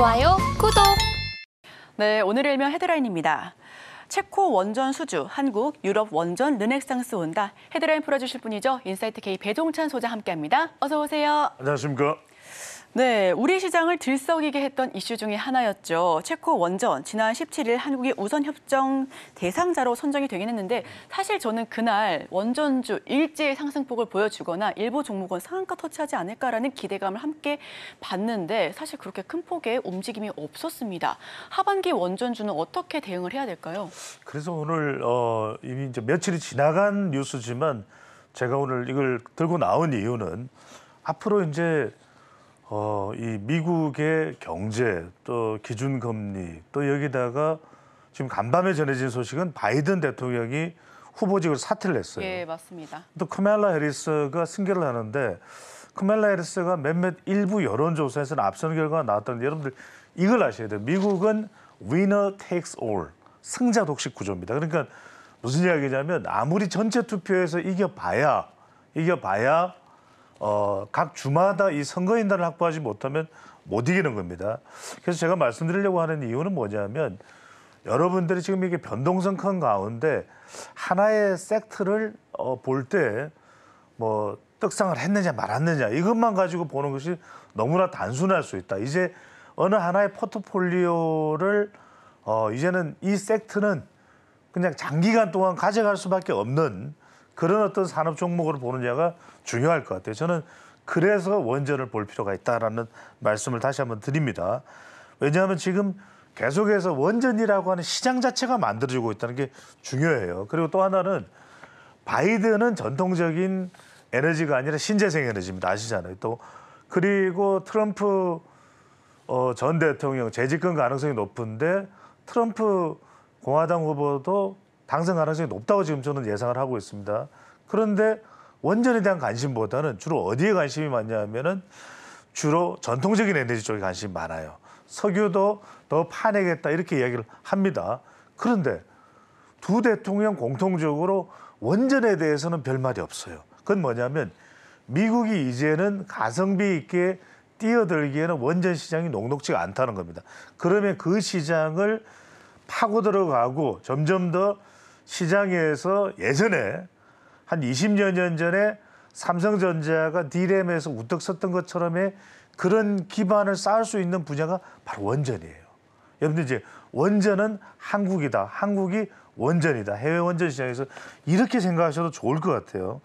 좋아요, 구독! 네, 오늘 일명 헤드라인입니다. 체코 원전 수주, 한국, 유럽 원전 르넥상스 온다. 헤드라인 풀어주실 분이죠. 인사이트 K 배종찬 소장 함께합니다. 어서 오세요. 안녕하십니까. 네, 우리 시장을 들썩이게 했던 이슈 중에 하나였죠. 체코 원전, 지난 17일 한국이 우선협정 대상자로 선정이 되긴 했는데 사실 저는 그날 원전주 일제의 상승폭을 보여주거나 일부 종목은 상한가 터치하지 않을까라는 기대감을 함께 봤는데 사실 그렇게 큰 폭의 움직임이 없었습니다. 하반기 원전주는 어떻게 대응을 해야 될까요? 그래서 오늘 어, 이미 이제 며칠이 지나간 뉴스지만 제가 오늘 이걸 들고 나온 이유는 앞으로 이제 어, 이 미국의 경제 또 기준 금리 또 여기다가 지금 간밤에 전해진 소식은 바이든 대통령이 후보직을 사퇴를 했어요. 예, 맞습니다. 또 카멜라 해리스가 승계를 하는데 카멜라 해리스가 몇몇 일부 여론조사에서는 앞선 결과가 나왔다데 여러분들 이걸 아셔야 돼요. 미국은 winner takes all, 승자 독식 구조입니다. 그러니까 무슨 이야기냐면 아무리 전체 투표에서 이겨봐야 이겨봐야 어, 각 주마다 이 선거인단을 확보하지 못하면 못 이기는 겁니다. 그래서 제가 말씀드리려고 하는 이유는 뭐냐면 여러분들이 지금 이게 변동성 큰 가운데 하나의 섹트를 어, 볼 때뭐 떡상을 했느냐 말았느냐 이것만 가지고 보는 것이 너무나 단순할 수 있다. 이제 어느 하나의 포트폴리오를 어, 이제는 이 섹트는 그냥 장기간 동안 가져갈 수밖에 없는 그런 어떤 산업 종목으로 보느냐가 중요할 것 같아요. 저는 그래서 원전을 볼 필요가 있다라는 말씀을 다시 한번 드립니다. 왜냐하면 지금 계속해서 원전이라고 하는 시장 자체가 만들어지고 있다는 게 중요해요. 그리고 또 하나는 바이든은 전통적인 에너지가 아니라 신재생 에너지입니다. 아시잖아요. 또 그리고 트럼프 어, 전 대통령 재집권 가능성이 높은데 트럼프 공화당 후보도 당선 가능성이 높다고 지금 저는 예상을 하고 있습니다. 그런데 원전에 대한 관심보다는 주로 어디에 관심이 많냐 하면은 주로 전통적인 에너지 쪽에 관심이 많아요. 석유도 더 파내겠다 이렇게 이야기를 합니다. 그런데 두 대통령 공통적으로 원전에 대해서는 별말이 없어요. 그건 뭐냐면 미국이 이제는 가성비 있게 뛰어들기에는 원전 시장이 녹록지가 않다는 겁니다. 그러면 그 시장을 파고 들어가고 점점 더 시장에서 예전에 한 20여 년 전에 삼성전자가 디램에서 우뚝 섰던 것처럼의 그런 기반을 쌓을 수 있는 분야가 바로 원전이에요. 여러분들 이제 원전은 한국이다. 한국이 원전이다. 해외 원전 시장에서 이렇게 생각하셔도 좋을 것 같아요.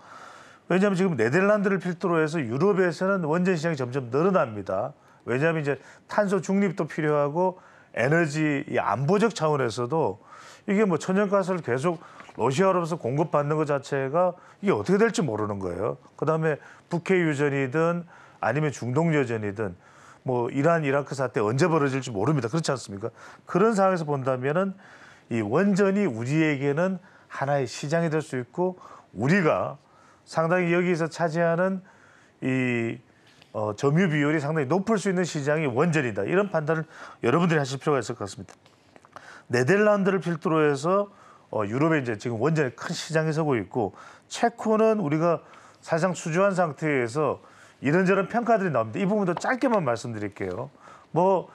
왜냐하면 지금 네덜란드를 필두로 해서 유럽에서는 원전 시장이 점점 늘어납니다. 왜냐하면 이제 탄소 중립도 필요하고 에너지 안보적 차원에서도 이게 뭐 천연가스를 계속 러시아로부 공급받는 것 자체가 이게 어떻게 될지 모르는 거예요. 그다음에 북해 유전이든 아니면 중동 유전이든 뭐 이란 이라크 사태 언제 벌어질지 모릅니다. 그렇지 않습니까? 그런 상황에서 본다면은 이 원전이 우리에게는 하나의 시장이 될 수 있고 우리가 상당히 여기서 차지하는 이 어, 점유 비율이 상당히 높을 수 있는 시장이 원전이다. 이런 판단을 여러분들이 하실 필요가 있을 것 같습니다. 네덜란드를 필두로 해서 어, 유럽에 이제 지금 원전의 큰 시장이 서고 있고 체코는 우리가 사실상 수주한 상태에서 이런저런 평가들이 나옵니다. 이 부분도 짧게만 말씀드릴게요. 뭐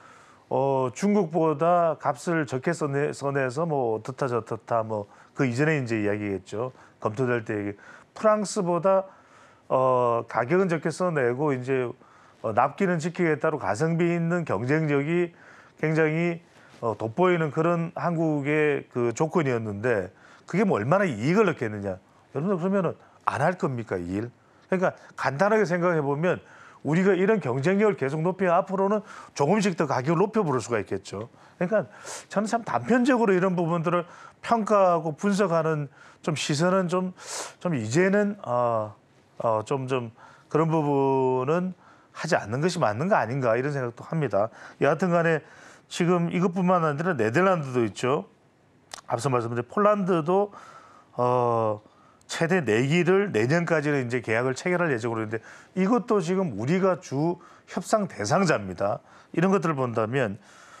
어, 중국보다 값을 적게 써내, 써내서 뭐 어떻다 저렇다 뭐 그 이전에 이제 이야기겠죠. 검토될 때 프랑스보다 어, 가격은 적게 써내고 이제 어, 납기는 지키겠다로 가성비 있는 경쟁력이 굉장히 어, 돋보이는 그런 한국의 그 조건이었는데 그게 뭐 얼마나 이익을 얻겠느냐. 여러분들 그러면은 안 할 겁니까 이 일? 그러니까 간단하게 생각해 보면 우리가 이런 경쟁력을 계속 높여 앞으로는 조금씩 더 가격을 높여 부를 수가 있겠죠. 그러니까 저는 참 단편적으로 이런 부분들을 평가하고 분석하는 좀 시선은 좀, 좀 이제는, 어, 어, 좀, 좀 그런 부분은 하지 않는 것이 맞는 거 아닌가 이런 생각도 합니다. 여하튼 간에 지금 이것뿐만 아니라 네덜란드도 있죠. 앞서 말씀드린 폴란드도 어 최대 내기를 네 내년까지는 이제 계약을 체결할 예정으로 있는데 이것도 지금 우리가 주 협상 대상자입니다. 이런 것들을 본다면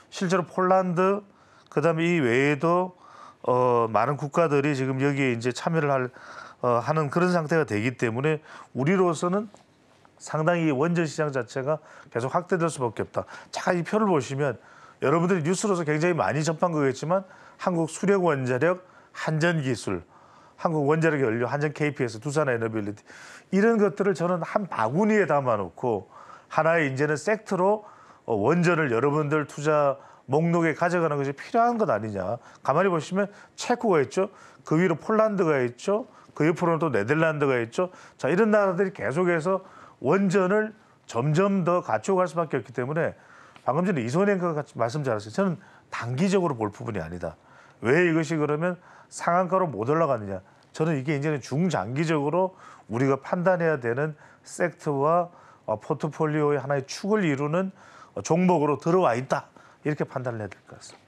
실제로 폴란드 그다음에 이 외에도 어 많은 국가들이 지금 여기에 이제 참여를 할 어, 하는 그런 상태가 되기 때문에 우리로서는 상당히 원전 시장 자체가 계속 확대될 수밖에 없다. 잠깐 이 표를 보시면 여러분들이 뉴스로서 굉장히 많이 접한 거겠지만 한국 수력 원자력 한전 기술, 한국 원자력 연료 한전 KPS, 두산 에너빌리티 이런 것들을 저는 한 바구니에 담아놓고 하나의 이제는 섹터로 어, 원전을 여러분들 투자 목록에 가져가는 것이 필요한 것 아니냐. 가만히 보시면 체코가 있죠. 그 위로 폴란드가 있죠. 그 옆으로는 또 네덜란드가 있죠. 자, 이런 나라들이 계속해서 원전을 점점 더 갖추어갈 수밖에 없기 때문에 방금 전에 이소은행과 같이 말씀 잘하셨어요. 저는 단기적으로 볼 부분이 아니다. 왜 이것이 그러면 상한가로 못 올라가느냐. 저는 이게 이제는 중장기적으로 우리가 판단해야 되는 섹터와 어, 포트폴리오의 하나의 축을 이루는 종목으로 들어와 있다. 이렇게 판단을 해야 될 것 같습니다.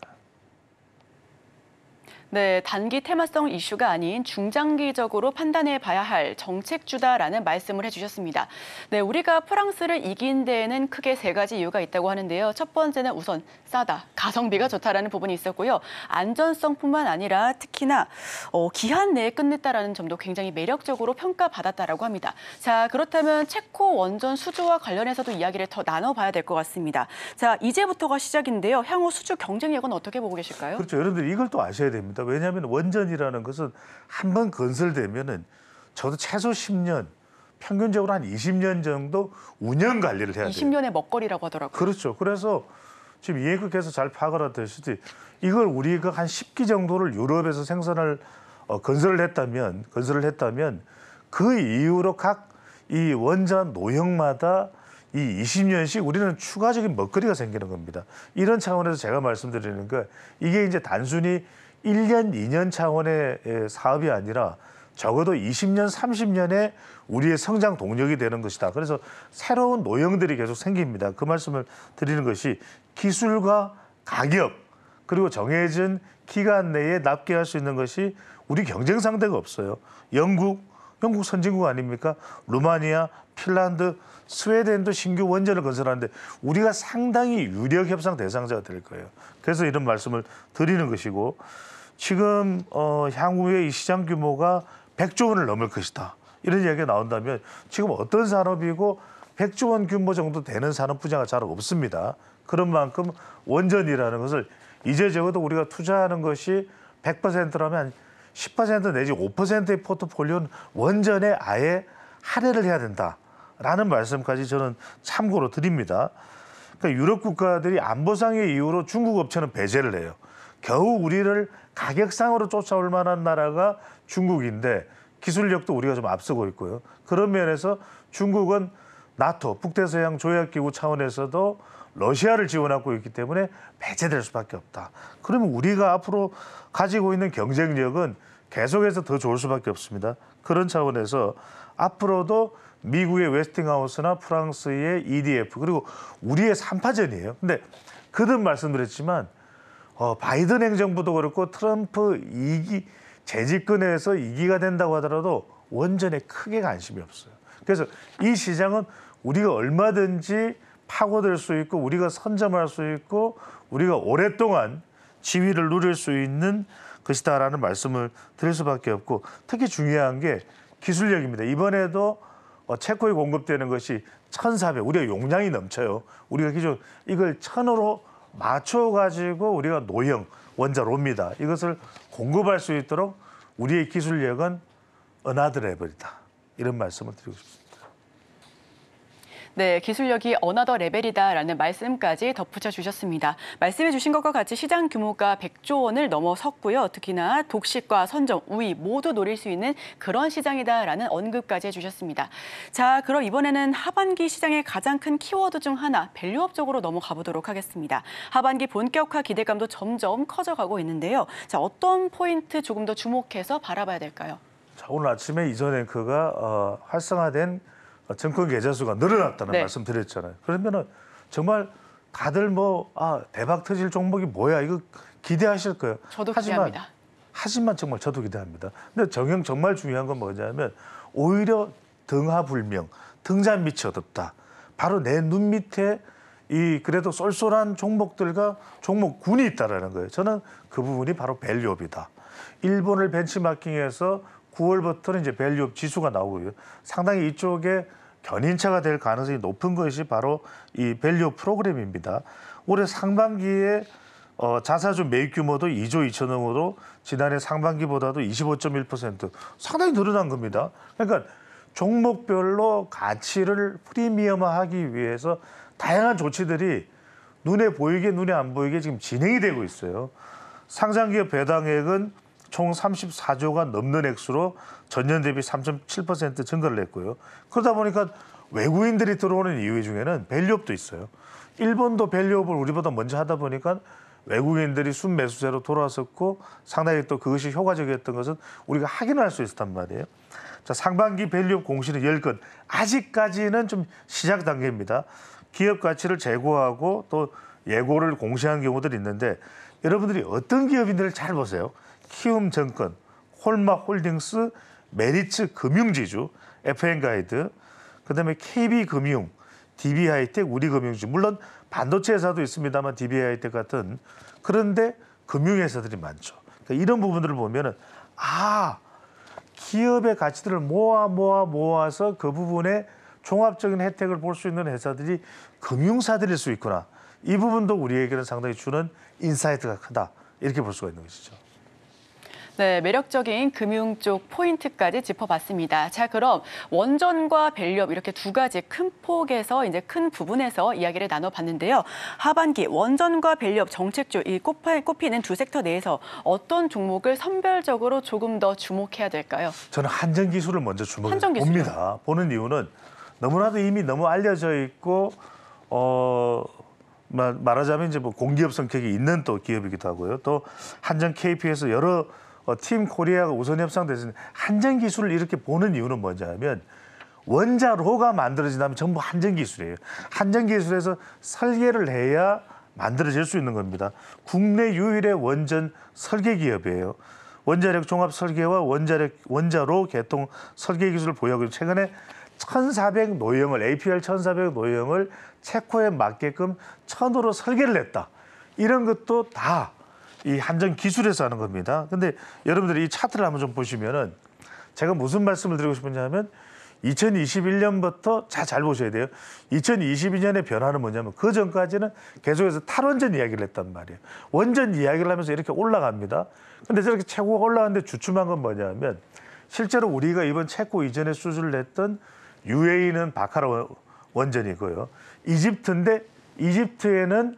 네, 단기 테마성 이슈가 아닌 중장기적으로 판단해 봐야 할 정책주다라는 말씀을 해주셨습니다. 네, 우리가 프랑스를 이긴 데에는 크게 세 가지 이유가 있다고 하는데요. 첫 번째는 우선 싸다, 가성비가 좋다라는 부분이 있었고요. 안전성뿐만 아니라 특히나 어, 기한 내에 끝냈다라는 점도 굉장히 매력적으로 평가받았다라고 합니다. 자, 그렇다면 체코 원전 수주와 관련해서도 이야기를 더 나눠봐야 될 것 같습니다. 자, 이제부터가 시작인데요. 향후 수주 경쟁력은 어떻게 보고 계실까요? 그렇죠. 여러분들 이걸 또 아셔야 됩니다. 있다. 왜냐하면 원전이라는 것은 한 번 건설되면은 저도 최소 10년 평균적으로 한 20년 정도 운영 관리를 해야 돼요. 20년의 먹거리라고 하더라고요. 그렇죠. 그래서 지금 이해극에서 잘 파악을 하듯이 이걸 우리가 한 10기 정도를 유럽에서 생산을 어, 건설을 했다면 건설을 했다면 그 이후로 각 이 원전 노형마다이 20년씩 우리는 추가적인 먹거리가 생기는 겁니다. 이런 차원에서 제가 말씀드리는 게 이게 이제 단순히 일년이년 차원의 예, 사업이 아니라 적어도 20년, 30년에 우리의 성장 동력이 되는 것이다. 그래서 새로운 노형들이 계속 생깁니다. 그 말씀을 드리는 것이 기술과 가격 그리고 정해진 기간 내에 납기할 수 있는 것이 우리 경쟁 상대가 없어요. 영국, 영국 선진국 아닙니까? 루마니아, 핀란드, 스웨덴도 신규 원전을 건설하는데 우리가 상당히 유력 협상 대상자가 될 거예요. 그래서 이런 말씀을 드리는 것이고 지금 어, 향후에 이 시장 규모가 100조 원을 넘을 것이다. 이런 이야기가 나온다면 지금 어떤 산업이고 100조 원 규모 정도 되는 산업 분야가 잘 없습니다. 그런 만큼 원전이라는 것을 이제 적어도 우리가 투자하는 것이 100%라면 10% 내지 5%의 포트폴리오는 원전에 아예 할애를 해야 된다라는 말씀까지 저는 참고로 드립니다. 그러니까 유럽 국가들이 안보상의 이유로 중국 업체는 배제를 해요. 겨우 우리를 가격상으로 쫓아올 만한 나라가 중국인데 기술력도 우리가 좀 앞서고 있고요. 그런 면에서 중국은 나토 북대서양 조약기구 차원에서도 러시아를 지원하고 있기 때문에 배제될 수밖에 없다. 그러면 우리가 앞으로 가지고 있는 경쟁력은 계속해서 더 좋을 수밖에 없습니다. 그런 차원에서 앞으로도 미국의 웨스팅하우스나 프랑스의 EDF 그리고 우리의 삼파전이에요 근데 그든 말씀드렸지만 어, 바이든 행정부도 그렇고 트럼프 이기 재집권에서 이기가 된다고 하더라도 원전에 크게 관심이 없어요. 그래서 이 시장은 우리가 얼마든지 파고들 수 있고 우리가 선점할 수 있고 우리가 오랫동안 지위를 누릴 수 있는 것이다라는 말씀을 드릴 수밖에 없고 특히 중요한 게 기술력입니다. 이번에도 어, 체코에 공급되는 것이 천사백 우리가 용량이 넘쳐요. 우리가 기존 이걸 천으로 맞춰가지고 우리가 노형, 원자로입니다. 이것을 공급할 수 있도록 우리의 기술력은 은하들해버리다. 이런 말씀을 드리고 싶습니다. 네, 기술력이 어나더 레벨이다라는 말씀까지 덧붙여 주셨습니다. 말씀해 주신 것과 같이 시장 규모가 100조 원을 넘어섰고요. 특히나 독식과 선점, 우위 모두 노릴 수 있는 그런 시장이다라는 언급까지 해주셨습니다. 자, 그럼 이번에는 하반기 시장의 가장 큰 키워드 중 하나, 밸류업 쪽으로 넘어가 보도록 하겠습니다. 하반기 본격화 기대감도 점점 커져가고 있는데요. 자, 어떤 포인트 조금 더 주목해서 바라봐야 될까요? 자, 오늘 아침에 이전 앵커가 어, 활성화된 정권 아, 계좌수가 늘어났다는 네. 말씀 드렸잖아요. 그러면은 정말 다들 뭐 아, 대박 터질 종목이 뭐야 이거 기대하실 거예요. 저도 하지만, 기대합니다. 하지만 정말 저도 기대합니다. 근데 정형 정말 중요한 건 뭐냐면 오히려 등하불명, 등잔 밑이 어둡다. 바로 내 눈 밑에 이 그래도 쏠쏠한 종목들과 종목군이 있다라는 거예요. 저는 그 부분이 바로 밸류업이다. 일본을 벤치마킹해서 9월부터는 이제 밸류업 지수가 나오고요. 상당히 이쪽에 견인차가 될 가능성이 높은 것이 바로 이 밸류업 프로그램입니다. 올해 상반기에 어, 자사주 매입 규모도 2조 2천억으로 지난해 상반기보다도 25.1% 상당히 늘어난 겁니다. 그러니까 종목별로 가치를 프리미엄화하기 위해서 다양한 조치들이 눈에 보이게 눈에 안 보이게 지금 진행이 되고 있어요. 상장기업 배당액은 총 34조가 넘는 액수로 전년 대비 3.7% 증가를 했고요. 그러다 보니까 외국인들이 들어오는 이유 중에는 밸류업도 있어요. 일본도 밸류업을 우리보다 먼저 하다 보니까 외국인들이 순매수세로 돌아섰고 상당히 또 그것이 효과적이었던 것은 우리가 확인할 수 있었단 말이에요. 자, 상반기 밸류업 공시는 10건. 아직까지는 좀 시작 단계입니다. 기업 가치를 재고하고 또 예고를 공시한 경우들이 있는데 여러분들이 어떤 기업인들을 잘 보세요. 키움증권, 홀마홀딩스, 메리츠 금융지주, FN가이드, 그다음에 KB금융, DB하이텍, 우리금융지주. 물론 반도체 회사도 있습니다만 DB하이텍 같은 그런데 금융회사들이 많죠. 그러니까 이런 부분들을 보면은 아 기업의 가치들을 모아 모아 모아서 그 부분에 종합적인 혜택을 볼 수 있는 회사들이 금융사들일 수 있구나. 이 부분도 우리에게는 상당히 주는 인사이트가 크다. 이렇게 볼 수가 있는 것이죠. 네, 매력적인 금융 쪽 포인트까지 짚어봤습니다. 자, 그럼 원전과 밸류업 이렇게 두 가지 큰 폭에서 이제 큰 부분에서 이야기를 나눠봤는데요. 하반기 원전과 밸류업 정책주 이 꼽히는 두 섹터 내에서 어떤 종목을 선별적으로 조금 더 주목해야 될까요? 저는 한전 기술을 먼저 주목해 봅니다. 보는 이유는 너무나도 이미 너무 알려져 있고 어 말하자면 이제 뭐 공기업 성격이 있는 또 기업이기도 하고요. 또 한전 KP에서 여러 어, 팀 코리아가 우선 협상됐을 때 한정 기술을 이렇게 보는 이유는 뭐냐면 원자로가 만들어진다면 전부 한정 기술이에요. 한정 기술에서 설계를 해야 만들어질 수 있는 겁니다. 국내 유일의 원전 설계 기업이에요. 원자력 종합 설계와 원자력 원자로 개통 설계 기술을 보유하고 최근에 1,400 노형을 APR 1,400 노형을 체코에 맞게끔 천으로 설계를 했다. 이런 것도 다이 한정 기술에서 하는 겁니다. 근데 여러분들이 이 차트를 한번 좀 보시면은 제가 무슨 말씀을 드리고 싶었냐면 2021년부터 잘, 잘 보셔야 돼요. 2022년의 변화는 뭐냐면 그 전까지는 계속해서 탈원전 이야기를 했단 말이에요. 원전 이야기를 하면서 이렇게 올라갑니다. 근데 저렇게 최고가 올라가는데 주춤한 건 뭐냐면 실제로 우리가 이번 체코 이전에 수주를 했던 UAE는 바카라 원전이고요. 이집트인데 이집트에는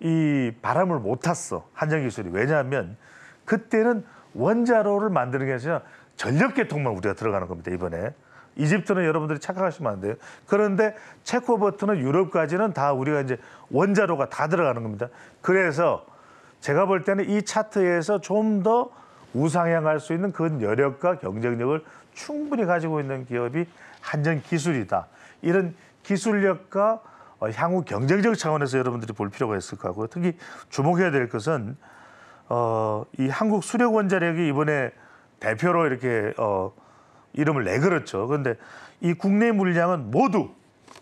이 바람을 못 탔어 한정 기술이 왜냐하면 그때는 원자로를 만드는 게 아니라 전력계통만 우리가 들어가는 겁니다 이번에 이집트는 여러분들이 착각하시면 안 돼요 그런데 체코버터는 유럽까지는 다 우리가 이제 원자로가 다 들어가는 겁니다 그래서 제가 볼 때는 이 차트에서 좀 더 우상향할 수 있는 그 여력과 경쟁력을 충분히 가지고 있는 기업이 한전 기술이다 이런 기술력과 어, 향후 경쟁적 차원에서 여러분들이 볼 필요가 있을 거고요. 특히 주목해야 될 것은 어, 이 한국 수력 원자력이 이번에 대표로 이렇게 어, 이름을 내걸었죠. 그런데 이 국내 물량은 모두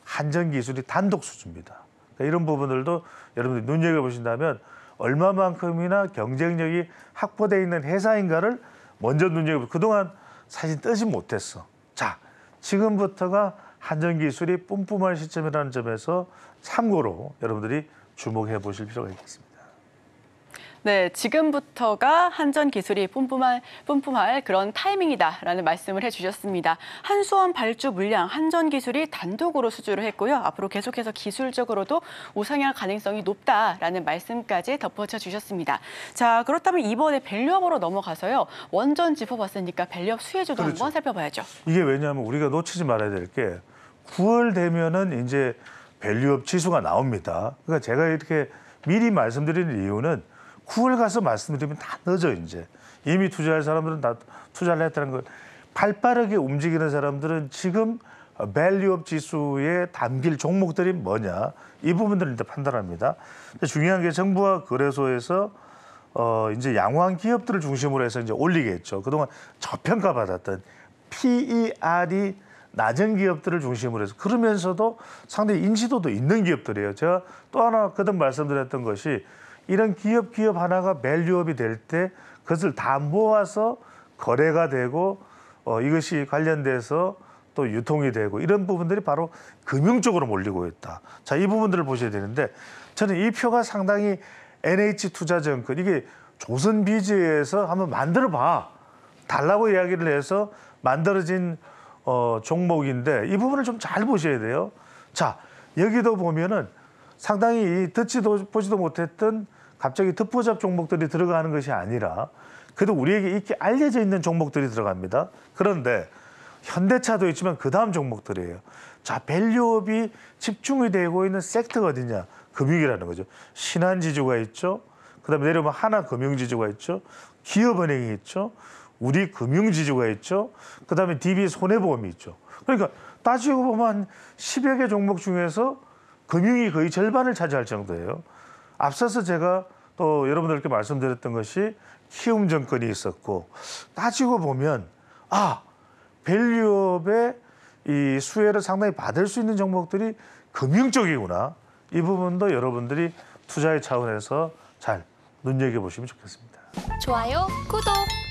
한전 기술이 단독 수주입니다. 그러니까 이런 부분들도 여러분들이 눈여겨 보신다면 얼마만큼이나 경쟁력이 확보돼 있는 회사인가를 먼저 눈여겨 보. 그동안 사실 뜨지 못했어. 자, 지금부터가 한전 기술이 뿜뿜할 시점이라는 점에서 참고로 여러분들이 주목해 보실 필요가 있겠습니다. 네, 지금부터가 한전 기술이 뿜뿜할, 뿜뿜할 그런 타이밍이다라는 말씀을 해주셨습니다. 한수원 발주 물량, 한전 기술이 단독으로 수주를 했고요. 앞으로 계속해서 기술적으로도 우상향 가능성이 높다라는 말씀까지 덧붙여 주셨습니다. 자, 그렇다면 이번에 밸류업으로 넘어가서요. 원전 짚어봤으니까 밸류업 수혜주도 그렇죠. 한번 살펴봐야죠. 이게 왜냐하면 우리가 놓치지 말아야 될게 9월 되면은 이제 밸류업 지수가 나옵니다. 그러니까 제가 이렇게 미리 말씀드리는 이유는 9월 가서 말씀드리면 다 늦어 이제 이미 투자할 사람들은 다 투자를 했다는 걸 발빠르게 움직이는 사람들은 지금 밸류업 지수에 담길 종목들이 뭐냐 이 부분들을 일단 판단합니다. 중요한 게 정부와 거래소에서 어 이제 양호한 기업들을 중심으로 해서 이제 올리겠죠. 그동안 저평가 받았던 PER이 낮은 기업들을 중심으로 해서 그러면서도 상당히 인지도도 있는 기업들이에요. 제가 또 하나 그동안 말씀드렸던 것이 이런 기업 기업 하나가 밸류업이 될 때 그것을 다 모아서 거래가 되고 어, 이것이 관련돼서 또 유통이 되고 이런 부분들이 바로 금융 쪽으로 몰리고 있다. 자, 이 부분들을 보셔야 되는데 저는 이 표가 상당히 NH 투자증권 이게 조선비즈에서 한번 만들어 봐. 달라고 이야기를 해서 만들어진 어, 종목인데 이 부분을 좀 잘 보셔야 돼요. 자, 여기도 보면은 상당히 듣지도 보지도 못했던 갑자기 듣보잡 종목들이 들어가는 것이 아니라 그래도 우리에게 있게 알려져 있는 종목들이 들어갑니다. 그런데 현대차도 있지만 그 다음 종목들이에요. 자, 밸류업이 집중이 되고 있는 섹터가 어디냐? 금융이라는 거죠. 신한지주가 있죠. 그다음에 내려오면 하나금융지주가 있죠. 기업은행이 있죠. 우리 금융지주가 있죠. 그다음에 DB 손해보험이 있죠. 그러니까 따지고 보면 10여 개 종목 중에서 금융이 거의 절반을 차지할 정도예요. 앞서서 제가 또 여러분들께 말씀드렸던 것이 키움 정권이 있었고 따지고 보면 아 밸류업의 이 수혜를 상당히 받을 수 있는 종목들이 금융 쪽이구나 이 부분도 여러분들이 투자의 차원에서 잘 눈여겨 보시면 좋겠습니다. 좋아요, 구독.